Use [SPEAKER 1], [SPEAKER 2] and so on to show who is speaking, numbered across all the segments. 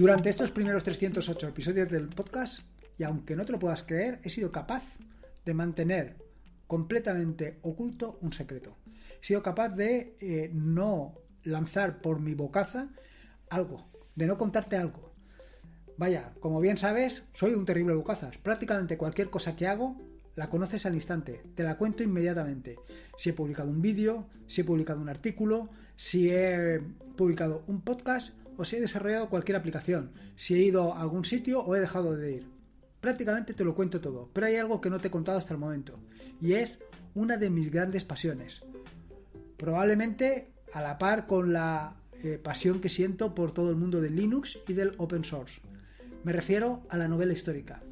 [SPEAKER 1] Durante estos primeros 308 episodios del podcast, y aunque no te lo puedas creer, he sido capaz de mantener completamente oculto un secreto. He sido capaz de eh, no lanzar por mi bocaza algo, de no contarte algo. Vaya, como bien sabes, soy un terrible bocazas. Prácticamente cualquier cosa que hago la conoces al instante, te la cuento inmediatamente. Si he publicado un vídeo, si he publicado un artículo, si he publicado un podcast, o si he desarrollado cualquier aplicación, si he ido a algún sitio o he dejado de ir. Prácticamente te lo cuento todo, pero hay algo que no te he contado hasta el momento, y es una de mis grandes pasiones. Probablemente a la par con la eh, pasión que siento por todo el mundo de Linux y del open source. Me refiero a la novela histórica.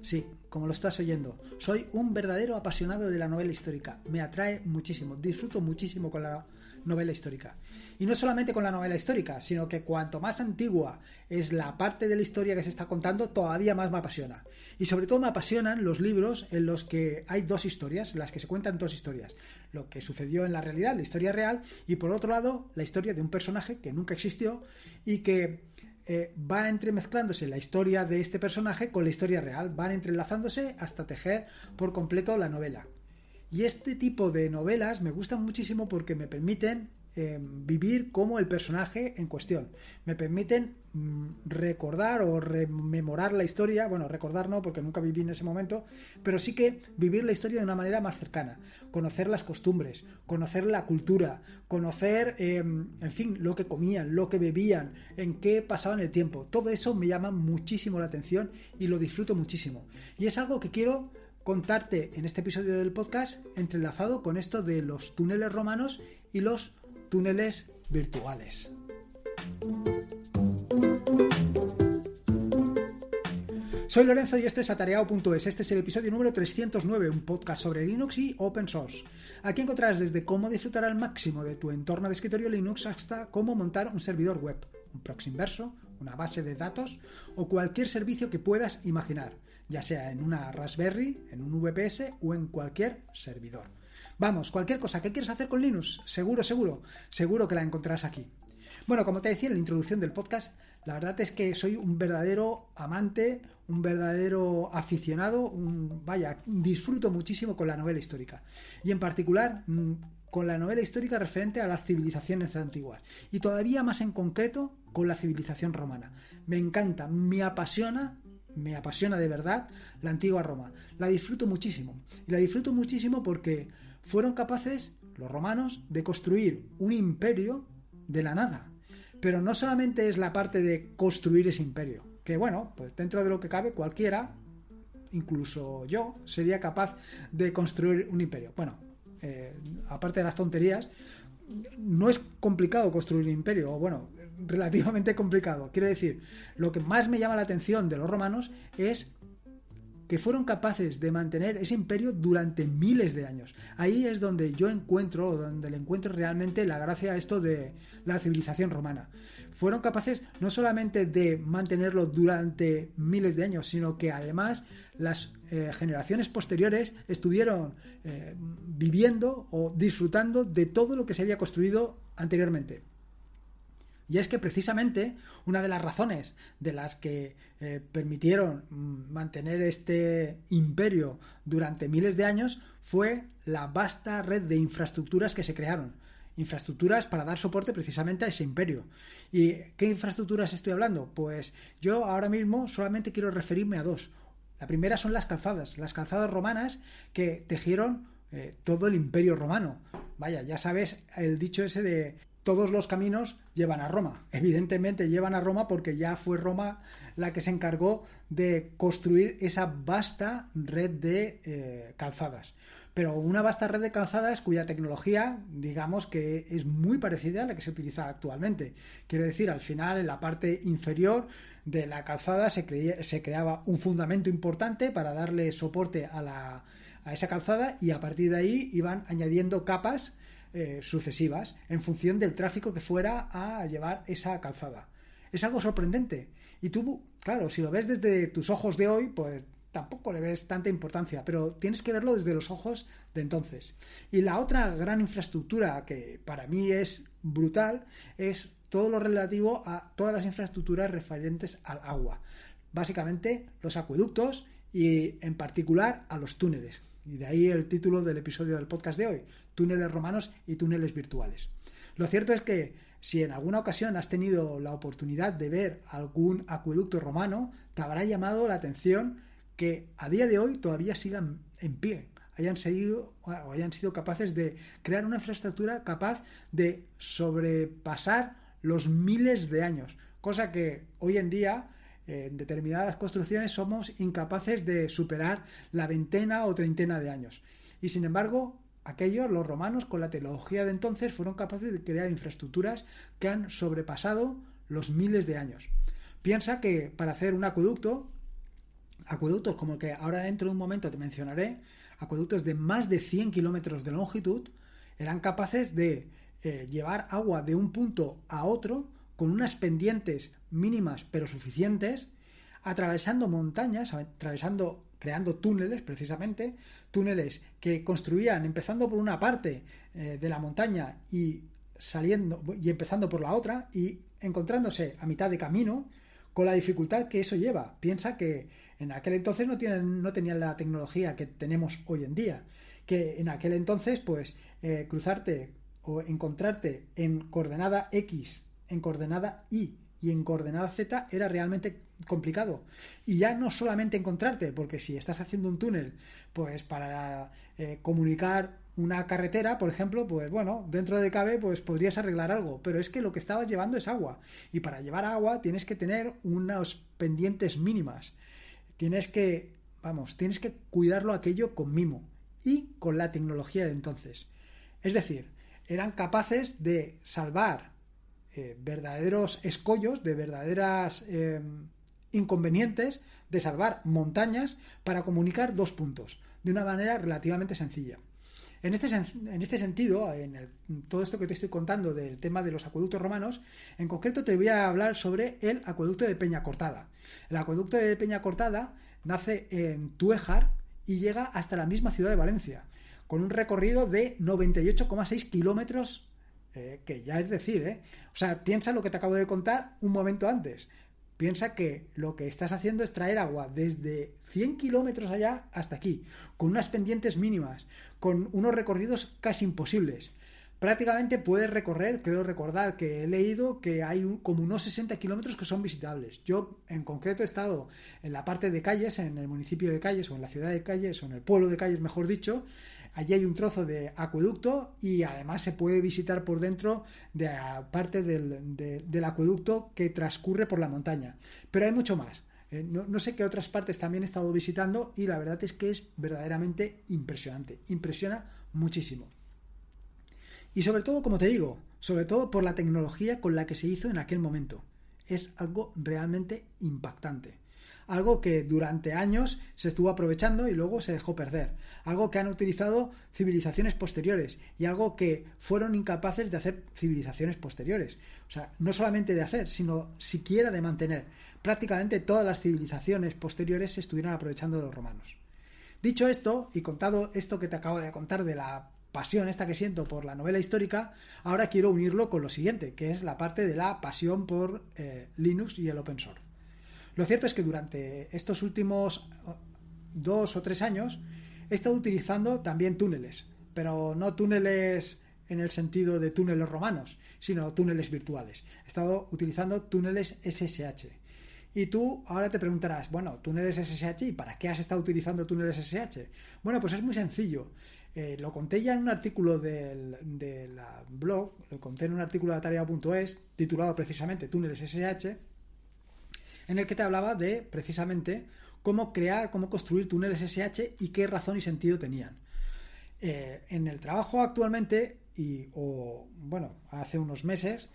[SPEAKER 1] Sí, como lo estás oyendo, soy un verdadero apasionado de la novela histórica. Me atrae muchísimo, disfruto muchísimo con la novela histórica. Y no solamente con la novela histórica, sino que cuanto más antigua es la parte de la historia que se está contando, todavía más me apasiona. Y sobre todo me apasionan los libros en los que hay dos historias, las que se cuentan dos historias. Lo que sucedió en la realidad, la historia real, y por otro lado, la historia de un personaje que nunca existió y que eh, va entremezclándose la historia de este personaje con la historia real, van entrelazándose hasta tejer por completo la novela. Y este tipo de novelas me gustan muchísimo porque me permiten Em, vivir como el personaje en cuestión. Me permiten mm, recordar o rememorar la historia, bueno, recordar no porque nunca viví en ese momento, pero sí que vivir la historia de una manera más cercana, conocer las costumbres, conocer la cultura, conocer, em, en fin, lo que comían, lo que bebían, en qué pasaban el tiempo. Todo eso me llama muchísimo la atención y lo disfruto muchísimo. Y es algo que quiero contarte en este episodio del podcast entrelazado con esto de los túneles romanos y los túneles virtuales. Soy Lorenzo y esto es atareado.es. Este es el episodio número 309, un podcast sobre Linux y open source. Aquí encontrarás desde cómo disfrutar al máximo de tu entorno de escritorio Linux hasta cómo montar un servidor web, un proxy inverso, una base de datos o cualquier servicio que puedas imaginar, ya sea en una Raspberry, en un VPS o en cualquier servidor. Vamos, cualquier cosa que quieres hacer con Linux, seguro, seguro, seguro que la encontrarás aquí. Bueno, como te decía en la introducción del podcast, la verdad es que soy un verdadero amante, un verdadero aficionado, vaya, disfruto muchísimo con la novela histórica. Y en particular mm, con la novela histórica referente a las civilizaciones antiguas. Y todavía más en concreto con la civilización romana. Me encanta, me apasiona me apasiona de verdad la antigua Roma. La disfruto muchísimo. Y la disfruto muchísimo porque fueron capaces, los romanos, de construir un imperio de la nada. Pero no solamente es la parte de construir ese imperio, que bueno, pues dentro de lo que cabe cualquiera, incluso yo, sería capaz de construir un imperio. Bueno, eh, aparte de las tonterías, no es complicado construir un imperio, o bueno, relativamente complicado. Quiero decir, lo que más me llama la atención de los romanos es que fueron capaces de mantener ese imperio durante miles de años. Ahí es donde yo encuentro, donde le encuentro realmente la gracia a esto de la civilización romana. Fueron capaces no solamente de mantenerlo durante miles de años, sino que además las eh, generaciones posteriores estuvieron eh, viviendo o disfrutando de todo lo que se había construido anteriormente. Y es que precisamente una de las razones de las que eh, permitieron mm, mantener este imperio durante miles de años fue la vasta red de infraestructuras que se crearon. Infraestructuras para dar soporte precisamente a ese imperio. ¿Y qué infraestructuras estoy hablando? Pues yo ahora mismo solamente quiero referirme a dos. La primera son las calzadas, las calzadas romanas que tejieron eh, todo el imperio romano. Vaya, ya sabes el dicho ese de todos los caminos llevan a Roma. Evidentemente llevan a Roma porque ya fue Roma la que se encargó de construir esa vasta red de eh, calzadas. Pero una vasta red de calzadas cuya tecnología, digamos que es muy parecida a la que se utiliza actualmente. Quiero decir, al final en la parte inferior de la calzada se, se creaba un fundamento importante para darle soporte a, a esa calzada y a partir de ahí iban añadiendo capas eh, sucesivas en función del tráfico que fuera a llevar esa calzada. Es algo sorprendente. Y tú, claro, si lo ves desde tus ojos de hoy, pues tampoco le ves tanta importancia, pero tienes que verlo desde los ojos de entonces. Y la otra gran infraestructura que para mí es brutal es todo lo relativo a todas las infraestructuras referentes al agua. Básicamente los acueductos y en particular a los túneles. Y de ahí el título del episodio del podcast de hoy, túneles romanos y túneles virtuales. Lo cierto es que si en alguna ocasión has tenido la oportunidad de ver algún acueducto romano, te habrá llamado la atención que a día de hoy todavía sigan en pie, hayan, seguido, o hayan sido capaces de crear una infraestructura capaz de sobrepasar los miles de años, cosa que hoy en día en determinadas construcciones somos incapaces de superar la veintena o treintena de años. Y sin embargo, aquellos, los romanos, con la tecnología de entonces, fueron capaces de crear infraestructuras que han sobrepasado los miles de años. Piensa que para hacer un acueducto, acueductos como el que ahora dentro de un momento te mencionaré, acueductos de más de 100 kilómetros de longitud, eran capaces de eh, llevar agua de un punto a otro con unas pendientes mínimas pero suficientes, atravesando montañas, atravesando, creando túneles precisamente, túneles que construían empezando por una parte eh, de la montaña y saliendo y empezando por la otra y encontrándose a mitad de camino con la dificultad que eso lleva. Piensa que en aquel entonces no, tienen, no tenían la tecnología que tenemos hoy en día, que en aquel entonces pues eh, cruzarte o encontrarte en coordenada X, en coordenada Y, y en coordenada Z era realmente complicado. Y ya no solamente encontrarte, porque si estás haciendo un túnel, pues para eh, comunicar una carretera, por ejemplo, pues bueno, dentro de cabe, pues podrías arreglar algo, pero es que lo que estabas llevando es agua. Y para llevar agua tienes que tener unas pendientes mínimas. Tienes que, vamos, tienes que cuidarlo aquello con mimo y con la tecnología de entonces. Es decir, eran capaces de salvar eh, verdaderos escollos, de verdaderas eh, inconvenientes de salvar montañas para comunicar dos puntos de una manera relativamente sencilla. En este, en este sentido, en, todo esto que te estoy contando del tema de los acueductos romanos, en concreto te voy a hablar sobre el acueducto de Peña Cortada. El acueducto de Peña Cortada nace en Tuejar y llega hasta la misma ciudad de Valencia, con un recorrido de 98,6 kilómetros eh, que ya es decir, ¿eh? O sea, piensa lo que te acabo de contar un momento antes. Piensa que lo que estás haciendo es traer agua desde 100 kilómetros allá hasta aquí, con unas pendientes mínimas, con unos recorridos casi imposibles prácticamente puedes recorrer, creo recordar que he leído que hay como unos 60 kilómetros que son visitables. Yo en concreto he estado en la parte de calles, en el municipio de calles o en la ciudad de calles o en el pueblo de calles, mejor dicho. Allí hay un trozo de acueducto y además se puede visitar por dentro de la parte del, acueducto que transcurre por la montaña. Pero hay mucho más. Eh, no, sé qué otras partes también he estado visitando y la verdad es que es verdaderamente impresionante. Impresiona muchísimo. Y sobre todo, como te digo, sobre todo por la tecnología con la que se hizo en aquel momento. Es algo realmente impactante. Algo que durante años se estuvo aprovechando y luego se dejó perder. Algo que han utilizado civilizaciones posteriores y algo que fueron incapaces de hacer civilizaciones posteriores. O sea, no solamente de hacer, sino siquiera de mantener. Prácticamente todas las civilizaciones posteriores se estuvieron aprovechando de los romanos. Dicho esto, y contado esto que te acabo de contar de la pasión esta que siento por la novela histórica, ahora quiero unirlo con lo siguiente, que es la parte de la pasión por eh, Linux y el open source. Lo cierto es que durante estos últimos eh, dos o tres años he estado utilizando también túneles, pero no túneles en el sentido de túneles romanos, sino túneles virtuales. He estado utilizando túneles SSH. Y tú ahora te preguntarás, bueno, túneles SSH, ¿y para qué has estado utilizando túneles SSH? Bueno, pues es muy sencillo. Eh, lo conté ya en un artículo del, blog, lo conté en un artículo de tarea.es titulado precisamente Túneles SH en el que te hablaba de precisamente cómo crear, cómo construir túneles SH y qué razón y sentido tenían. Eh, en el trabajo actualmente, y, o bueno, hace unos meses,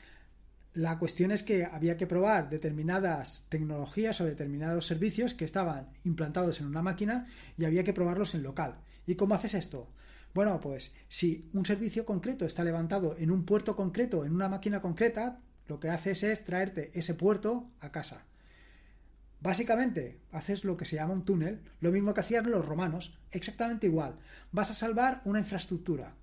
[SPEAKER 1] la cuestión es que había que probar determinadas tecnologías o determinados servicios que estaban implantados en una máquina y había que probarlos en local. ¿Y cómo haces esto? Bueno, pues si un servicio concreto está levantado en un puerto concreto, en una máquina concreta, lo que haces es traerte ese puerto a casa. Básicamente, haces lo que se llama un túnel, lo mismo que hacían los romanos, exactamente igual. Vas a salvar una infraestructura,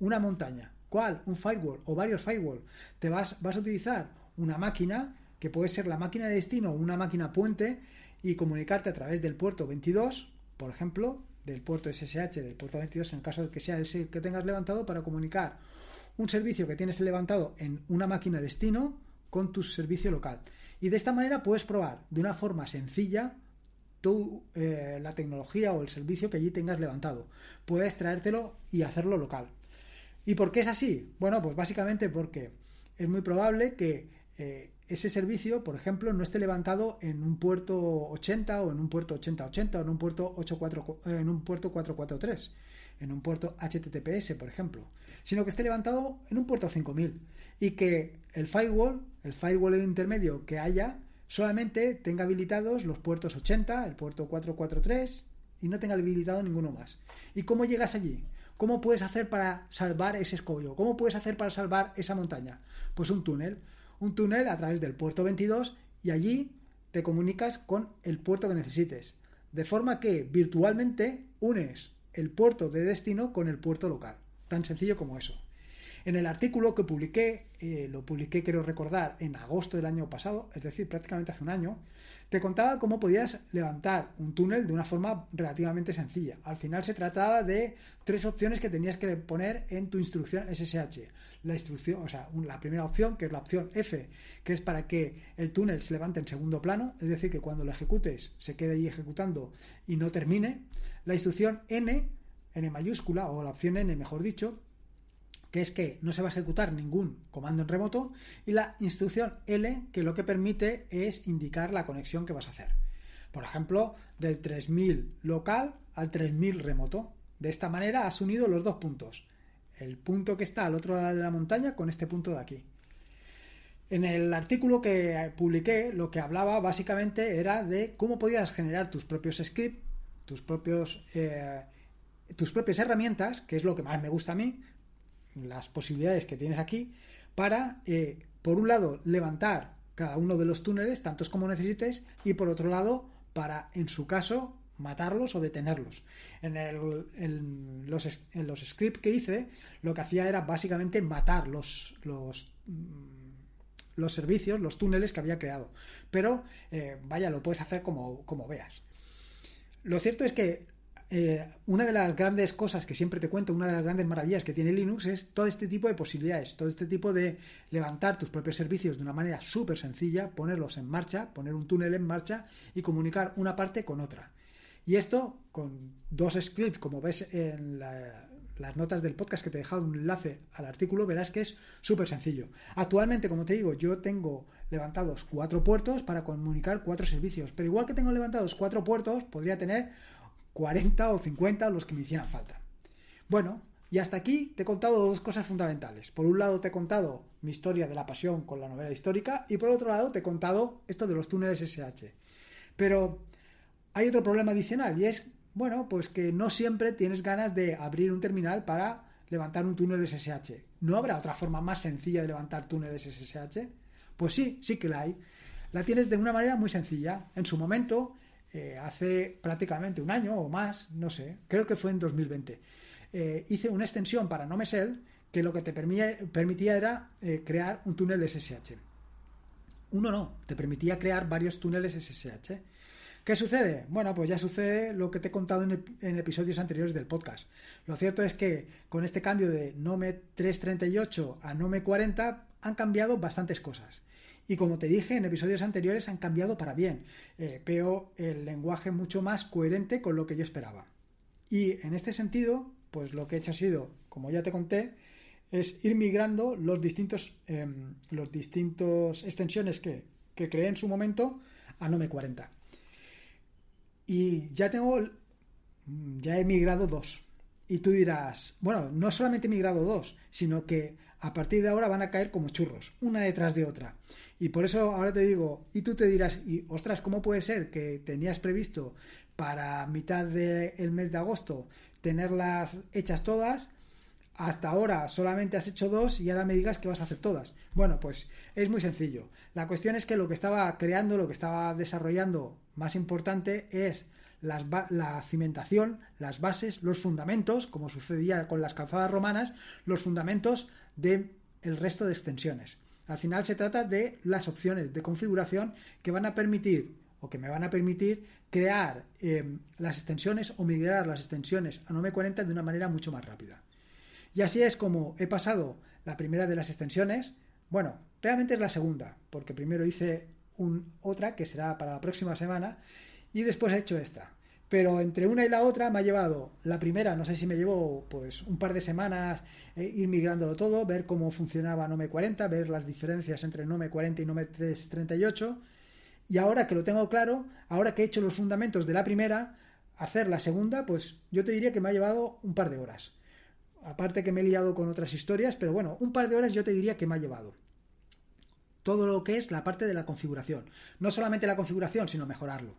[SPEAKER 1] una montaña. ¿Cuál? Un firewall o varios firewall. Te vas, vas a utilizar una máquina, que puede ser la máquina de destino o una máquina puente, y comunicarte a través del puerto 22, por ejemplo, del puerto SSH, del puerto 22, en caso de que sea el que tengas levantado, para comunicar un servicio que tienes levantado en una máquina destino con tu servicio local. Y de esta manera puedes probar de una forma sencilla tu, eh, la tecnología o el servicio que allí tengas levantado. Puedes traértelo y hacerlo local. ¿Y por qué es así? Bueno, pues básicamente porque es muy probable que eh, ese servicio, por ejemplo, no esté levantado en un puerto 80 o en un puerto 8080 o en un puerto 84 eh, en un puerto 443, en un puerto HTTPS, por ejemplo, sino que esté levantado en un puerto 5000 y que el firewall, el firewall intermedio que haya, solamente tenga habilitados los puertos 80, el puerto 443 y no tenga habilitado ninguno más. ¿Y cómo llegas allí? ¿Cómo puedes hacer para salvar ese escollo? ¿Cómo puedes hacer para salvar esa montaña? Pues un túnel un túnel a través del puerto 22 y allí te comunicas con el puerto que necesites. De forma que virtualmente unes el puerto de destino con el puerto local. Tan sencillo como eso. En el artículo que publiqué, eh, lo publiqué quiero recordar en agosto del año pasado, es decir, prácticamente hace un año, te contaba cómo podías levantar un túnel de una forma relativamente sencilla. Al final se trataba de tres opciones que tenías que poner en tu instrucción SSH. La instrucción, o sea, la primera opción, que es la opción F, que es para que el túnel se levante en segundo plano, es decir, que cuando lo ejecutes se quede ahí ejecutando y no termine. La instrucción N, N mayúscula, o la opción N, mejor dicho, que es que no se va a ejecutar ningún comando en remoto, y la instrucción L, que lo que permite es indicar la conexión que vas a hacer. Por ejemplo, del 3000 local al 3000 remoto. De esta manera has unido los dos puntos. El punto que está al otro lado de la montaña con este punto de aquí. En el artículo que publiqué, lo que hablaba básicamente era de cómo podías generar tus propios scripts, tus propios... Eh, tus propias herramientas, que es lo que más me gusta a mí, las posibilidades que tienes aquí para, eh, por un lado, levantar cada uno de los túneles, tantos como necesites, y por otro lado, para, en su caso, matarlos o detenerlos. En, los, en los scripts que hice, lo que hacía era básicamente matar los, los, mm, servicios, los túneles que había creado. Pero, eh, vaya, lo puedes hacer como, como veas. Lo cierto es que eh, una de las grandes cosas que siempre te cuento, una de las grandes maravillas que tiene Linux es todo este tipo de posibilidades, todo este tipo de levantar tus propios servicios de una manera súper sencilla, ponerlos en marcha, poner un túnel en marcha y comunicar una parte con otra. Y esto con dos scripts, como ves en las notas del podcast que te he dejado un enlace al artículo, verás que es súper sencillo. Actualmente, como te digo, yo tengo levantados cuatro puertos para comunicar cuatro servicios, pero igual que tengo levantados cuatro puertos, podría tener 40 o 50 los que me hicieran falta. Bueno, y hasta aquí te he contado dos cosas fundamentales. Por un lado te he contado mi historia de la pasión con la novela histórica y por otro lado te he contado esto de los túneles SH. Pero hay otro problema adicional y es, bueno, pues que no siempre tienes ganas de abrir un terminal para levantar un túnel SSH. ¿No habrá otra forma más sencilla de levantar túneles SSH? Pues sí, sí que la hay. La tienes de una manera muy sencilla. En su momento, eh, hace prácticamente un año o más, no sé, creo que fue en 2020, eh, hice una extensión para no que lo que te permitía, era eh, crear un túnel SSH. Uno no, te permitía crear varios túneles SSH. ¿Qué sucede? Bueno, pues ya sucede lo que te he contado en, en episodios anteriores del podcast. Lo cierto es que con este cambio de Nome 338 a Nome 40 han cambiado bastantes cosas y como te dije en episodios anteriores han cambiado para bien. Eh, veo el lenguaje mucho más coherente con lo que yo esperaba. Y en este sentido, pues lo que he hecho ha sido, como ya te conté, es ir migrando los distintos, em, los distintos extensiones que, que creé en su momento a Nome 40. Y ya tengo, ya he migrado dos. Y tú dirás, bueno, no solamente he migrado dos, sino que a partir de ahora van a caer como churros, una detrás de otra. Y por eso ahora te digo, y tú te dirás, y ostras, ¿cómo puede ser que tenías previsto para mitad del mes de agosto tenerlas hechas todas? Hasta ahora solamente has hecho dos y ahora me digas que vas a hacer todas. Bueno, pues es muy sencillo. La cuestión es que lo que estaba creando, lo que estaba desarrollando más importante es las la cimentación, las bases, los fundamentos, como sucedía con las calzadas romanas, los fundamentos del resto de extensiones. Al final se trata de las opciones de configuración que van a permitir o que me van a permitir crear em, las extensiones o migrar las extensiones a Nome 40 de una manera mucho más rápida. Y así es como he pasado la primera de las extensiones, bueno, realmente es la segunda, porque primero hice un, otra que será para la próxima semana y después he hecho esta. Pero entre una y la otra me ha llevado, la primera, no sé si me llevó pues un par de semanas eh, ir migrándolo todo, ver cómo funcionaba Nome 40, ver las diferencias entre Nome 40 y Nome 338. Y ahora que lo tengo claro, ahora que he hecho los fundamentos de la primera, hacer la segunda, pues yo te diría que me ha llevado un par de horas. Aparte que me he liado con otras historias, pero bueno, un par de horas yo te diría que me ha llevado todo lo que es la parte de la configuración. No solamente la configuración, sino mejorarlo.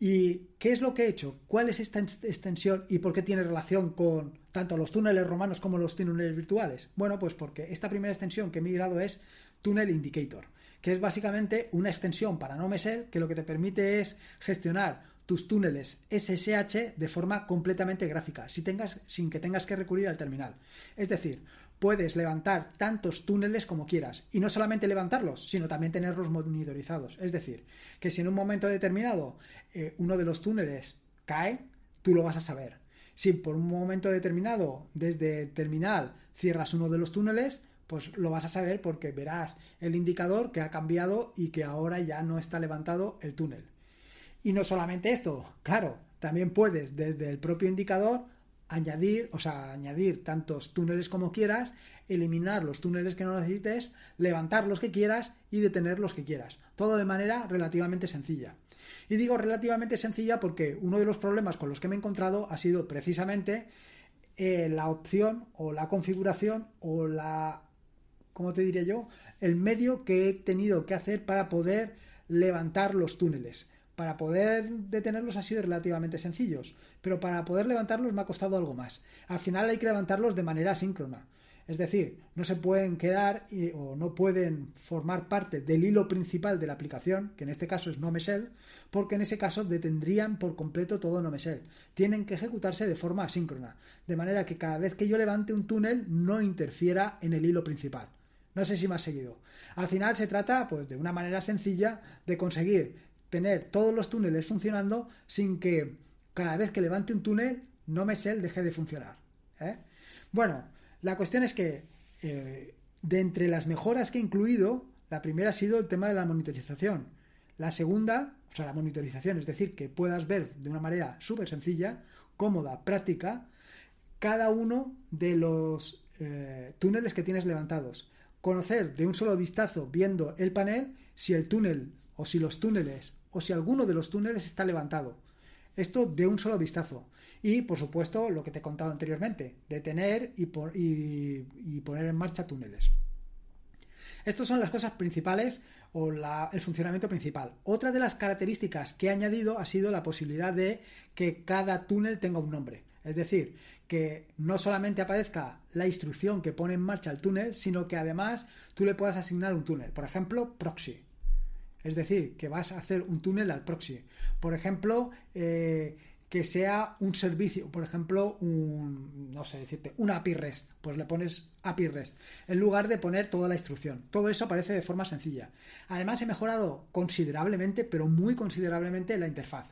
[SPEAKER 1] ¿Y qué es lo que he hecho? ¿Cuál es esta extensión y por qué tiene relación con tanto los túneles romanos como los túneles virtuales? Bueno, pues porque esta primera extensión que he migrado es Tunnel Indicator, que es básicamente una extensión para no que lo que te permite es gestionar tus túneles SSH de forma completamente gráfica, sin que tengas que recurrir al terminal. Es decir, puedes levantar tantos túneles como quieras. Y no solamente levantarlos, sino también tenerlos monitorizados. Es decir, que si en un momento determinado eh, uno de los túneles cae, tú lo vas a saber. Si por un momento determinado desde terminal cierras uno de los túneles, pues lo vas a saber porque verás el indicador que ha cambiado y que ahora ya no está levantado el túnel. Y no solamente esto, claro, también puedes desde el propio indicador añadir, o sea, añadir tantos túneles como quieras, eliminar los túneles que no necesites, levantar los que quieras y detener los que quieras. Todo de manera relativamente sencilla. Y digo relativamente sencilla porque uno de los problemas con los que me he encontrado ha sido precisamente eh, la opción o la configuración o la, ¿cómo te diría yo? El medio que he tenido que hacer para poder levantar los túneles. Para poder detenerlos ha sido relativamente sencillos, pero para poder levantarlos me ha costado algo más. Al final hay que levantarlos de manera síncrona. Es decir, no se pueden quedar o no pueden formar parte del hilo principal de la aplicación, que en este caso es NoMesel, porque en ese caso detendrían por completo todo NoMesel. Tienen que ejecutarse de forma asíncrona, de manera que cada vez que yo levante un túnel no interfiera en el hilo principal. No sé si me más seguido. Al final se trata, pues, de una manera sencilla de conseguir tener todos los túneles funcionando sin que cada vez que levante un túnel no me sé deje de funcionar. ¿eh? Bueno, la cuestión es que eh, de entre las mejoras que he incluido, la primera ha sido el tema de la monitorización. La segunda, o sea, la monitorización, es decir, que puedas ver de una manera súper sencilla, cómoda, práctica, cada uno de los eh, túneles que tienes levantados. Conocer de un solo vistazo, viendo el panel, si el túnel o si los túneles o si alguno de los túneles está levantado. Esto de un solo vistazo. Y, por supuesto, lo que te he contado anteriormente, detener y, y, poner en marcha túneles. Estas son las cosas principales o el funcionamiento principal. Otra de las características que he añadido ha sido la posibilidad de que cada túnel tenga un nombre. Es decir, que no solamente aparezca la instrucción que pone en marcha el túnel, sino que además tú le puedas asignar un túnel. Por ejemplo, proxy. Es decir, que vas a hacer un túnel al proxy. Por ejemplo, eh, que sea un servicio, por ejemplo, un, no sé decirte, un API REST, pues le pones API REST, en lugar de poner toda la instrucción. Todo eso aparece de forma sencilla. Además, he mejorado considerablemente, pero muy considerablemente, la interfaz.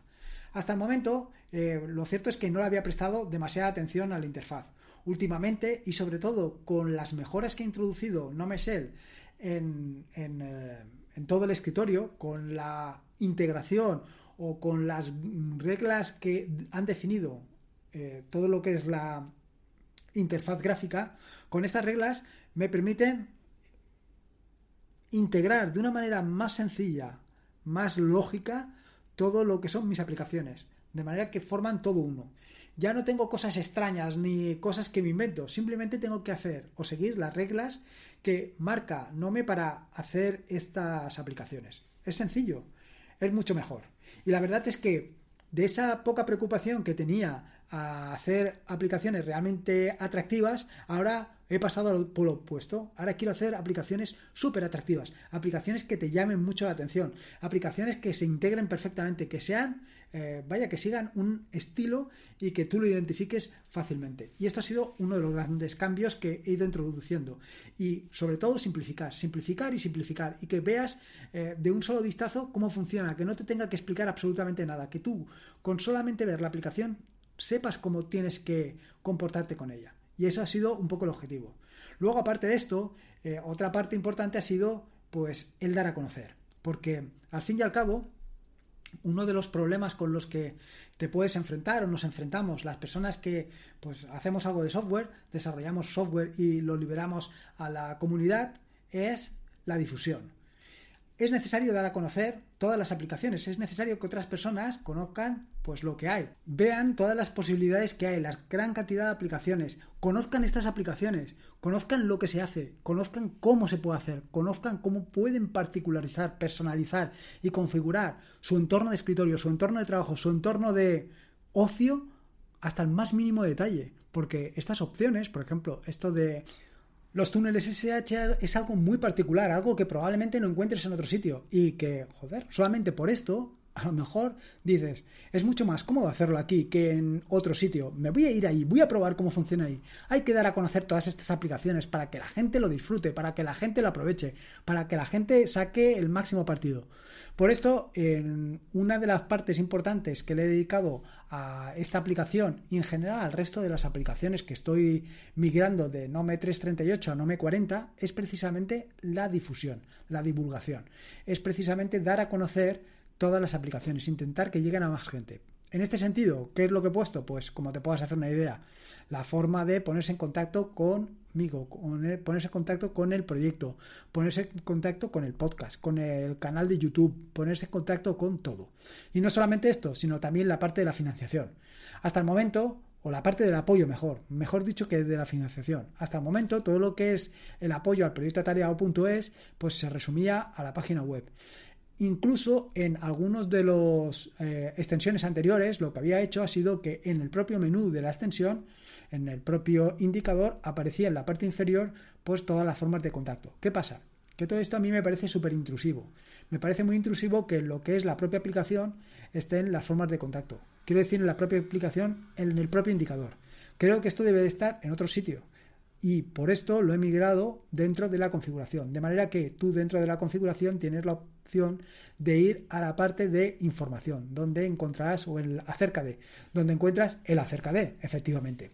[SPEAKER 1] Hasta el momento, eh, lo cierto es que no le había prestado demasiada atención a la interfaz. Últimamente, y sobre todo con las mejoras que ha introducido sé, en... en eh, en todo el escritorio con la integración o con las reglas que han definido eh, todo lo que es la interfaz gráfica, con estas reglas me permiten integrar de una manera más sencilla, más lógica, todo lo que son mis aplicaciones, de manera que forman todo uno. Ya no tengo cosas extrañas ni cosas que me invento, simplemente tengo que hacer o seguir las reglas que marca Nome para hacer estas aplicaciones. Es sencillo, es mucho mejor. Y la verdad es que de esa poca preocupación que tenía a hacer aplicaciones realmente atractivas, ahora he pasado por lo opuesto. Ahora quiero hacer aplicaciones súper atractivas, aplicaciones que te llamen mucho la atención, aplicaciones que se integren perfectamente, que sean, eh, vaya, que sigan un estilo y que tú lo identifiques fácilmente. Y esto ha sido uno de los grandes cambios que he ido introduciendo. Y sobre todo simplificar, simplificar y simplificar. Y que veas eh, de un solo vistazo cómo funciona, que no te tenga que explicar absolutamente nada, que tú con solamente ver la aplicación sepas cómo tienes que comportarte con ella. Y eso ha sido un poco el objetivo. Luego, aparte de esto, eh, otra parte importante ha sido pues el dar a conocer. Porque al fin y al cabo, uno de los problemas con los que te puedes enfrentar o nos enfrentamos las personas que pues hacemos algo de software, desarrollamos software y lo liberamos a la comunidad es la difusión es necesario dar a conocer todas las aplicaciones, es necesario que otras personas conozcan pues lo que hay, vean todas las posibilidades que hay, la gran cantidad de aplicaciones, conozcan estas aplicaciones, conozcan lo que se hace, conozcan cómo se puede hacer, conozcan cómo pueden particularizar, personalizar y configurar su entorno de escritorio, su entorno de trabajo, su entorno de ocio hasta el más mínimo detalle, porque estas opciones, por ejemplo, esto de los túneles SH es algo muy particular, algo que probablemente no encuentres en otro sitio y que, joder, solamente por esto a lo mejor dices, es mucho más cómodo hacerlo aquí que en otro sitio. Me voy a ir ahí, voy a probar cómo funciona ahí. Hay que dar a conocer todas estas aplicaciones para que la gente lo disfrute, para que la gente lo aproveche, para que la gente saque el máximo partido. Por esto, en una de las partes importantes que le he dedicado a esta aplicación y en general al resto de las aplicaciones que estoy migrando de Nome 338 a Nome 40 es precisamente la difusión, la divulgación. Es precisamente dar a conocer todas las aplicaciones, intentar que lleguen a más gente. En este sentido, ¿qué es lo que he puesto? Pues como te puedas hacer una idea, la forma de ponerse en contacto conmigo, con ponerse en contacto con el proyecto, ponerse en contacto con el podcast, con el canal de YouTube, ponerse en contacto con todo. Y no solamente esto, sino también la parte de la financiación. Hasta el momento, o la parte del apoyo mejor, mejor dicho que de la financiación. Hasta el momento todo lo que es el apoyo al proyecto atareado.es pues se resumía a la página web. Incluso en algunos de las eh, extensiones anteriores, lo que había hecho ha sido que en el propio menú de la extensión, en el propio indicador, aparecía en la parte inferior pues todas las formas de contacto. ¿Qué pasa? Que todo esto a mí me parece súper intrusivo. Me parece muy intrusivo que lo que es la propia aplicación esté en las formas de contacto. Quiero decir, en la propia aplicación, en el propio indicador. Creo que esto debe de estar en otro sitio y por esto lo he migrado dentro de la configuración. De manera que tú dentro de la configuración tienes la opción de ir a la parte de información, donde encontrarás o el acerca de, donde encuentras el acerca de, efectivamente.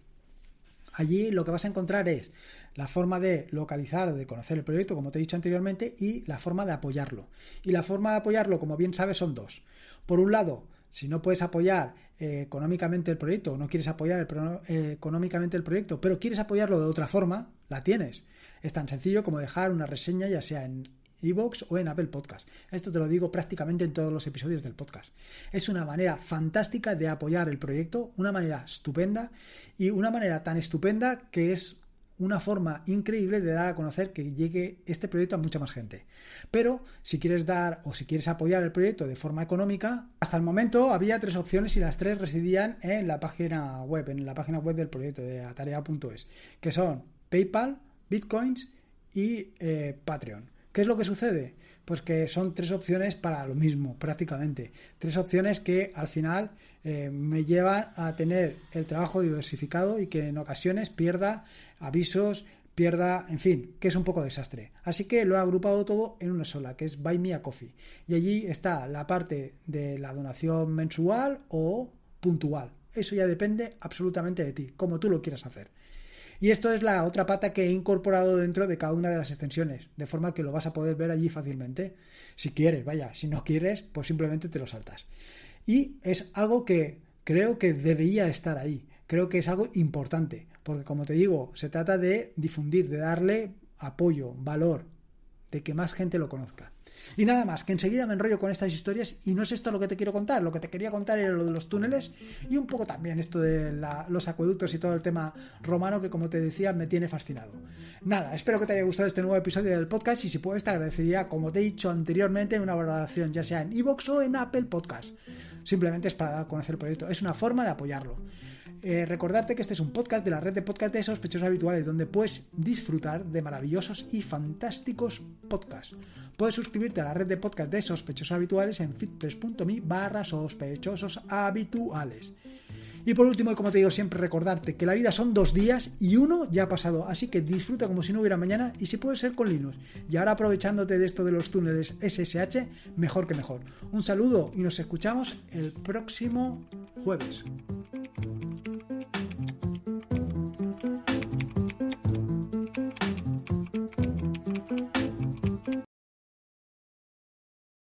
[SPEAKER 1] Allí lo que vas a encontrar es la forma de localizar o de conocer el proyecto, como te he dicho anteriormente, y la forma de apoyarlo. Y la forma de apoyarlo, como bien sabes, son dos. Por un lado, si no puedes apoyar eh, económicamente el proyecto o no quieres apoyar eh, económicamente el proyecto, pero quieres apoyarlo de otra forma, la tienes. Es tan sencillo como dejar una reseña ya sea en iVoox o en Apple Podcast. Esto te lo digo prácticamente en todos los episodios del podcast. Es una manera fantástica de apoyar el proyecto, una manera estupenda y una manera tan estupenda que es una forma increíble de dar a conocer que llegue este proyecto a mucha más gente. Pero si quieres dar o si quieres apoyar el proyecto de forma económica, hasta el momento había tres opciones y las tres residían en la página web, en la página web del proyecto de atarea.es, que son PayPal, Bitcoins y eh, Patreon. ¿Qué es lo que sucede? Pues que son tres opciones para lo mismo, prácticamente. Tres opciones que al final eh, me llevan a tener el trabajo diversificado y que en ocasiones pierda avisos, pierda, en fin, que es un poco desastre. Así que lo he agrupado todo en una sola, que es Buy Me a Coffee. Y allí está la parte de la donación mensual o puntual. Eso ya depende absolutamente de ti, como tú lo quieras hacer. Y esto es la otra pata que he incorporado dentro de cada una de las extensiones, de forma que lo vas a poder ver allí fácilmente. Si quieres, vaya, si no quieres, pues simplemente te lo saltas. Y es algo que creo que debería estar ahí, creo que es algo importante. Porque como te digo, se trata de difundir, de darle apoyo, valor, de que más gente lo conozca. Y nada más, que enseguida me enrollo con estas historias y no es esto lo que te quiero contar, lo que te quería contar era lo de los túneles y un poco también esto de los acueductos y todo el tema romano que como te decía me tiene fascinado. Nada, espero que te haya gustado este nuevo episodio del podcast y si puedes te agradecería, como te he dicho anteriormente, una valoración ya sea en iVoox o en Apple Podcast. Simplemente es para conocer el proyecto, es una forma de apoyarlo. Eh, recordarte que este es un podcast de la red de podcast de sospechosos habituales, donde puedes disfrutar de maravillosos y fantásticos podcasts. Puedes suscribirte a la red de podcast de sospechosos habituales en fitpressmi barra sospechosos habituales. Y por último, y como te digo siempre, recordarte que la vida son dos días y uno ya ha pasado, así que disfruta como si no hubiera mañana y si puede ser con Linux. Y ahora aprovechándote de esto de los túneles SSH, mejor que mejor. Un saludo y nos escuchamos el próximo jueves.